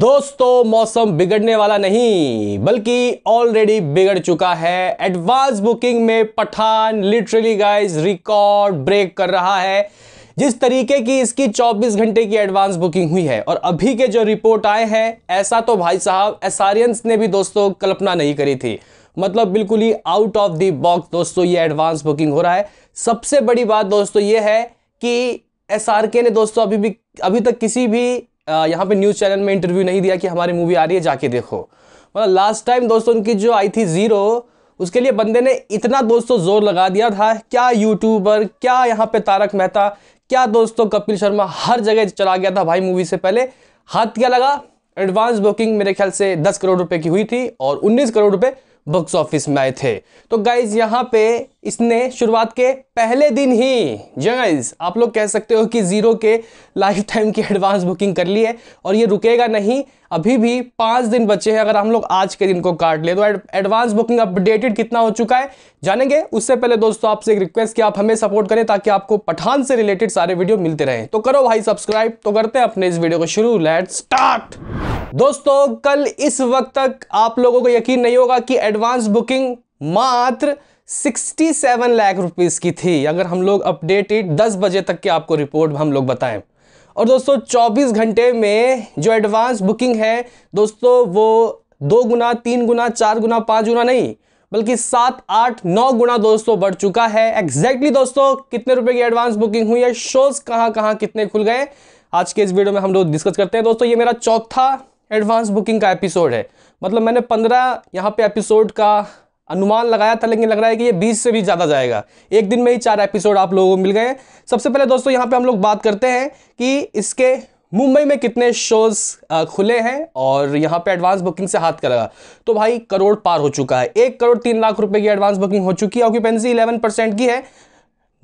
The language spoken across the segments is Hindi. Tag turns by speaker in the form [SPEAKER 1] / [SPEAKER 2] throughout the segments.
[SPEAKER 1] दोस्तों मौसम बिगड़ने वाला नहीं बल्कि ऑलरेडी बिगड़ चुका है एडवांस बुकिंग में Pathaan literally guys record break कर रहा है जिस तरीके की इसकी 24 घंटे की एडवांस बुकिंग हुई है और अभी के जो रिपोर्ट आए हैं ऐसा तो भाई साहब एसारियंस ने भी दोस्तों कल्पना नहीं करी थी मतलब बिल्कुल ही आउट ऑफ दी बॉक्स दोस्तों ये एडवांस बुकिंग हो रहा है सबसे बड़ी बात दोस्तों ये है कि एस ने दोस्तों अभी भी अभी तक किसी भी यहाँ पे न्यूज़ चैनल में इंटरव्यू नहीं दिया कि हमारी मूवी आ रही है जाके देखो मतलब लास्ट टाइम दोस्तों उनकी जो आई थी ज़ीरो उसके लिए बंदे ने इतना दोस्तों जोर लगा दिया था क्या यूट्यूबर क्या यहाँ पे तारक मेहता क्या दोस्तों कपिल शर्मा हर जगह चला गया था भाई मूवी से पहले हाथ क्या लगा एडवांस बुकिंग मेरे ख्याल से 10 करोड़ रुपए की हुई थी और 19 करोड़ रुपए बॉक्स ऑफिस में आए थे तो गाइज यहाँ पे इसने शुरुआत के पहले दिन ही जगज आप लोग कह सकते हो कि ज़ीरो के लाइफ टाइम की एडवांस बुकिंग कर ली है और ये रुकेगा नहीं अभी भी पाँच दिन बचे हैं अगर हम लोग आज के दिन को काट ले तो एडवांस बुकिंग अपडेटेड कितना हो चुका है जानेंगे उससे पहले दोस्तों आपसे एक रिक्वेस्ट कि आप हमें सपोर्ट करें ताकि आपको पठान से रिलेटेड सारे वीडियो मिलते रहे तो करो भाई सब्सक्राइब तो करते हैं अपने इस वीडियो को शुरू लेट स्टार्ट दोस्तों कल इस वक्त तक आप लोगों को यकीन नहीं होगा कि एडवांस बुकिंग मात्र 67 लाख रुपीस की थी अगर हम लोग अपडेटेड 10 बजे तक की आपको रिपोर्ट हम लोग बताएं और दोस्तों 24 घंटे में जो एडवांस बुकिंग है दोस्तों वो दो गुना तीन गुना चार गुना पाँच गुना नहीं बल्कि सात आठ नौ गुना दोस्तों बढ़ चुका है एग्जैक्टली exactly दोस्तों कितने रुपए की एडवांस बुकिंग हुई है शोज कहाँ कहाँ कितने खुल गए आज के इस वीडियो में हम लोग डिस्कस करते हैं दोस्तों ये मेरा चौथा एडवांस बुकिंग का एपिसोड है मतलब मैंने पंद्रह यहाँ पे एपिसोड का अनुमान लगाया था लेकिन लग रहा है कि ये 20 से भी ज़्यादा जाएगा एक दिन में ही चार एपिसोड आप लोगों को मिल गए सबसे पहले दोस्तों यहाँ पे हम लोग बात करते हैं कि इसके मुंबई में कितने शोज़ खुले हैं और यहाँ पे एडवांस बुकिंग से हाथ करेगा तो भाई करोड़ पार हो चुका है एक करोड़ तीन लाख रुपए की एडवांस बुकिंग हो चुकी है ऑक्यूपेंसी इलेवन परसेंट की है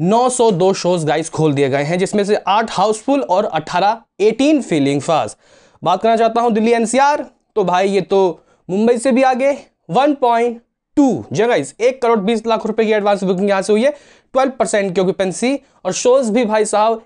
[SPEAKER 1] 902 शोज गाइस खोल दिए गए हैं जिसमें से आठ हाउसफुल और 18 18 फीलिंग फास्ट बात करना चाहता हूँ दिल्ली एनसीआर तो भाई ये तो मुंबई से भी आगे वन पॉइंट टू जगह हाँ एक करोड़ बीस लाख रुपए की एडवांस बुकिंग यहां से हुई है ट्वेल्व परसेंट की ऑक्यूपेंसी और शोज भी भाई साहब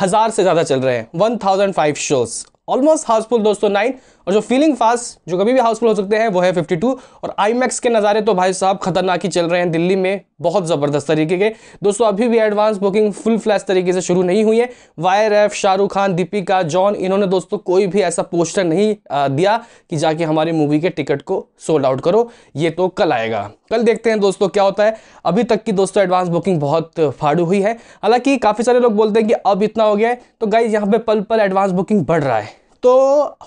[SPEAKER 1] हज़ार से ज़्यादा चल रहे हैं one thousand five shows almost housefull दोस्तों नाइन और जो फीलिंग फास्ट जो कभी भी हाउसफुल हो सकते हैं वो है फिफ्टी टू और आई के नज़ारे तो भाई साहब खतरनाक ही चल रहे हैं दिल्ली में बहुत ज़बरदस्त तरीके के दोस्तों अभी भी एडवांस बुकिंग फुल फ्लैश तरीके से शुरू नहीं हुई है वायर एफ शाहरुख खान दीपिका जॉन इन्होंने दोस्तों कोई भी ऐसा पोस्टर नहीं दिया कि जाके हमारी मूवी के टिकट को सोल्ड आउट करो ये तो कल आएगा कल देखते हैं दोस्तों क्या होता है अभी तक की दोस्तों एडवांस बुकिंग बहुत फाड़ू हुई है हालांकि काफ़ी सारे लोग बोलते हैं कि अब इतना हो गया है तो गाइज यहाँ पे पल पल एडवांस बुकिंग बढ़ रहा है तो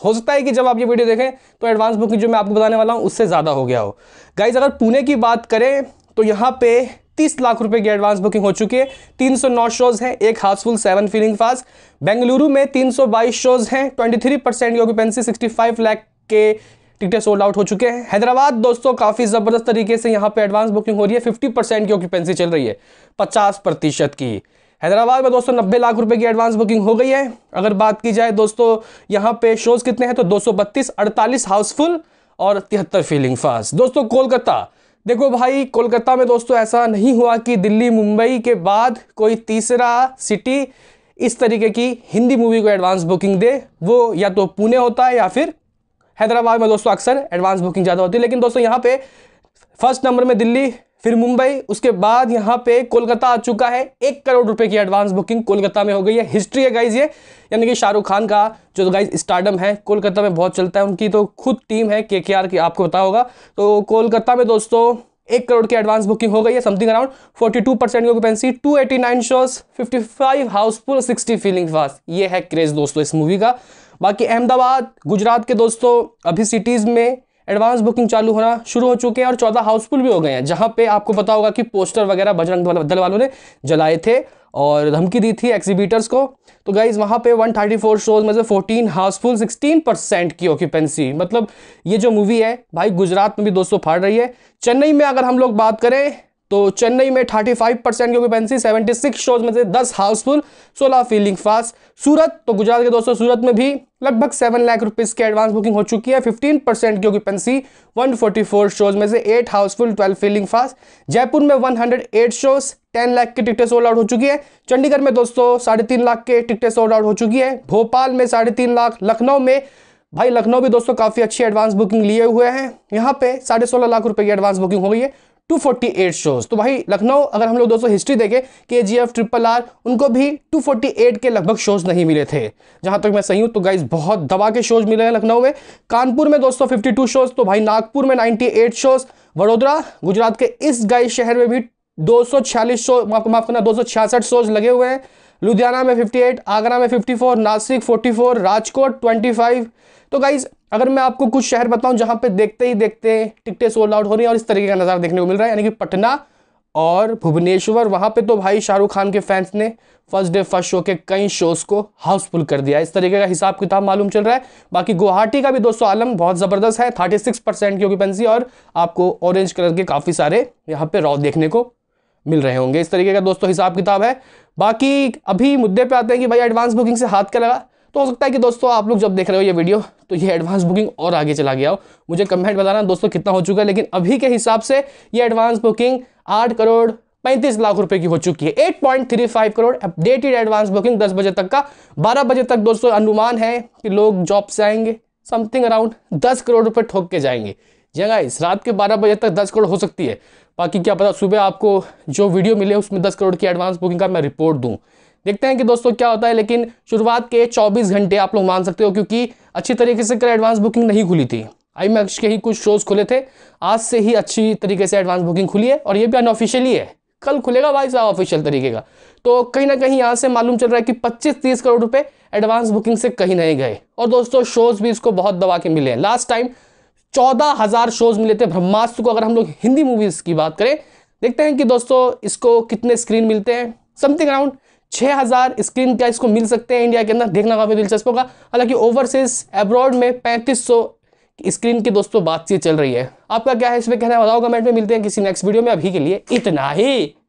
[SPEAKER 1] हो सकता है कि जब आप ये वीडियो देखें तो एडवांस बुकिंग जो मैं आपको बताने वाला हूँ उससे ज़्यादा हो गया हो गाइज अगर पुणे की बात करें तो यहाँ पे तीस लाख रुपए की एडवांस बुकिंग हो चुकी है तीन सौ नौ शोज हैं एक housefull seven filling fast Bengaluru में तीन सौ बाईस शोज हैं ट्वेंटी थ्री परसेंट की ऑक्यूपेंसी सिक्सटी फाइव लाख के टिकटें सोल्ड आउट हो चुके हैं हैदराबाद दोस्तों काफ़ी ज़बरदस्त तरीके से यहाँ पे एडवांस बुकिंग हो रही है फिफ्टी परसेंट की ऑक्यूपेंसी चल रही है पचास प्रतिशत की हैदराबाद में दोस्तों नब्बे लाख रुपए की एडवांस बुकिंग हो गई है अगर बात की जाए दोस्तों यहाँ पे शोज़ कितने हैं तो दो सौ हाउसफुल और तिहत्तर फीलिंग फास्ट दोस्तों कोलकाता देखो भाई कोलकाता में दोस्तों ऐसा नहीं हुआ कि दिल्ली मुंबई के बाद कोई तीसरा सिटी इस तरीके की हिंदी मूवी को एडवांस बुकिंग दे वो या तो पुणे होता है या फिर हैदराबाद में दोस्तों अक्सर एडवांस बुकिंग ज़्यादा होती है लेकिन दोस्तों यहाँ पे फर्स्ट नंबर में दिल्ली फिर मुंबई उसके बाद यहाँ पे कोलकाता आ चुका है एक करोड़ रुपए की एडवांस बुकिंग कोलकाता में हो गई है हिस्ट्री है गाइज ये यानी कि शाहरुख खान का जो गाइज तो स्टार्डम है कोलकाता में बहुत चलता है उनकी तो खुद टीम है के के आर की आपको पता होगा तो कोलकाता में दोस्तों एक करोड़ की एडवांस बुकिंग हो गई है समथिंग अराउंड 42 परसेंट की occupancy 289 shows 55 housefull sixty filling fast ये है क्रेज दोस्तों इस मूवी का बाकी अहमदाबाद गुजरात के दोस्तों अभी सिटीज़ में एडवांस बुकिंग चालू होना शुरू हो चुके हैं और चौदह हाउसफुल भी हो गए हैं जहां पे आपको पता होगा कि पोस्टर वगैरह बजरंग दल वालों ने जलाए थे और धमकी दी थी एग्जीबिटर्स को तो गाइज वहाँ पे 134 शोज में से 14 हाउसफुल 16 परसेंट की ऑक्यूपेंसी मतलब ये जो मूवी है भाई गुजरात में भी दोस्तों फाड़ रही है चेन्नई में अगर हम लोग बात करें तो चेन्नई में 35 परसेंट की ऑक्यूपेंसी सिक्स शोज में से 10 हाउसफुल 16 फीलिंग फास्ट सूरत तो गुजरात के दोस्तों सूरत में भी लगभग 7 लाख रुपीस की एडवांस बुकिंग हो चुकी है 15 परसेंट की ऑक्यूपेंसी 144 शोज में से 8 हाउसफुल 12 फीलिंग फास्ट जयपुर में 108 शोज 10 लाख की टिकटें सोल्ड आउट हो चुकी है चंडीगढ़ में दोस्तों साढ़े तीन लाख के टिकटें सोल्ड आउट हो चुकी है भोपाल में साढ़े तीन लाख लखनऊ में भाई लखनऊ भी दोस्तों काफ़ी अच्छी एडवांस बुकिंग लिए हुए हैं यहाँ पे साढ़े सोलह लाख रुपए की एडवांस बुकिंग हो गई है 248 शोज तो भाई लखनऊ अगर हम लोग दोस्तों हिस्ट्री देखें के जी एफ ट्रिपल आर उनको भी 248 के लगभग शोज नहीं मिले थे जहां तक मैं सही हूं तो गाइज बहुत दबा के शोज मिले हैं लखनऊ में कानपुर में दोस्तों 52 शोज तो भाई नागपुर में 98 शोज वडोदरा गुजरात के इस गाइज शहर में भी दो सौ छियालीस शो माफ माफ करना दो सौ छियासठ शोज लगे हुए हैं लुधियाना में 58 आगरा में 54 नासिक 44 राजकोट 25 तो गाइज अगर मैं आपको कुछ शहर बताऊं जहां पे देखते ही देखते टिकटें सोल्ड आउट हो रही हैं और इस तरीके का नज़ारा देखने को मिल रहा है यानी कि पटना और भुवनेश्वर वहाँ पे तो भाई शाहरुख खान के फैंस ने फर्स्ट डे फर्स्ट शो के कई शोज़ को हाउसफुल कर दिया इस तरीके का हिसाब किताब मालूम चल रहा है बाकी गुवाहाटी का भी दोस्तों आलम बहुत ज़बरदस्त है थर्टी सिक्स परसेंट की ऑक्यूपेंसी और आपको ऑरेंज कलर के काफ़ी सारे यहाँ पे रॉ देखने को मिल रहे होंगे इस तरीके का दोस्तों हिसाब किताब है बाकी अभी मुद्दे पे आते हैं कि भाई एडवांस बुकिंग से हाथ क्या लगा तो हो सकता है कि दोस्तों आप लोग जब देख रहे हो ये वीडियो तो ये एडवांस बुकिंग और आगे चला गया हो मुझे कमेंट बताना दोस्तों कितना हो चुका है लेकिन अभी के हिसाब से ये एडवांस बुकिंग आठ करोड़ पैंतीस लाख रुपए की हो चुकी है eight point five crore updated advance booking दस बजे तक का बारह बजे तक दोस्तों अनुमान है कि लोग जॉब से आएंगे समथिंग अराउंड दस करोड़ रुपए ठोक के जाएंगे जगह इस रात के बारह बजे तक दस करोड़ हो सकती है बाकी क्या पता सुबह आपको जो वीडियो मिले उसमें दस करोड़ की एडवांस बुकिंग का मैं रिपोर्ट दूँ देखते हैं कि दोस्तों क्या होता है लेकिन शुरुआत के 24 घंटे आप लोग मान सकते हो क्योंकि अच्छी तरीके से कल एडवांस बुकिंग नहीं खुली थी आई मैक्स के ही कुछ शोज खुले थे आज से ही अच्छी तरीके से एडवांस बुकिंग खुली है और ये भी अनऑफिशियली है कल खुलेगा भाई साहब ऑफिशियल तरीके का तो कहीं ना कहीं यहाँ से मालूम चल रहा है कि पच्चीस तीस करोड़ रुपये एडवांस बुकिंग से कहीं नहीं गए और दोस्तों शोज भी इसको बहुत दबा के मिले हैं लास्ट टाइम चौदह हजार शोज मिले थे ब्रह्मास्त्र को अगर हम लोग हिंदी मूवीज की बात करें देखते हैं कि दोस्तों इसको कितने स्क्रीन मिलते हैं समथिंग अराउंड छह हज़ार स्क्रीन क्या इसको मिल सकते हैं इंडिया के अंदर देखना काफ़ी दिलचस्प होगा हालांकि ओवरसीज एब्रॉड में पैंतीस सौ स्क्रीन की दोस्तों बातचीत चल रही है आपका क्या है इसमें कहना बताओ कमेंट में मिलते हैं किसी नेक्स्ट वीडियो में अभी के लिए इतना ही